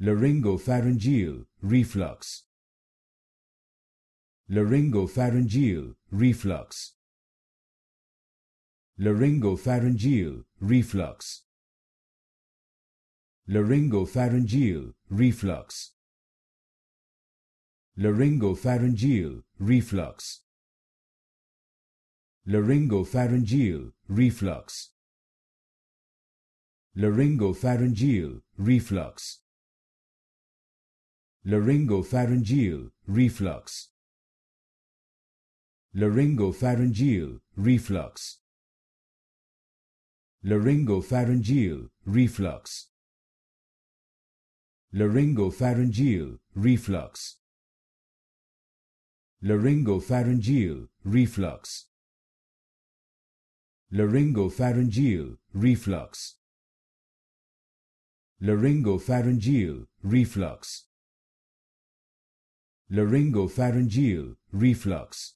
Laryngopharyngeal reflux. Laryngopharyngeal reflux. Laryngopharyngeal reflux. Laryngopharyngeal reflux. Laryngopharyngeal reflux. Laryngopharyngeal reflux. Laryngopharyngeal reflux laryngopharyngeal reflux laryngopharyngeal reflux laryngopharyngeal reflux laryngopharyngeal reflux laryngopharyngeal reflux laryngopharyngeal reflux laryngopharyngeal reflux laryngopharyngeal reflux.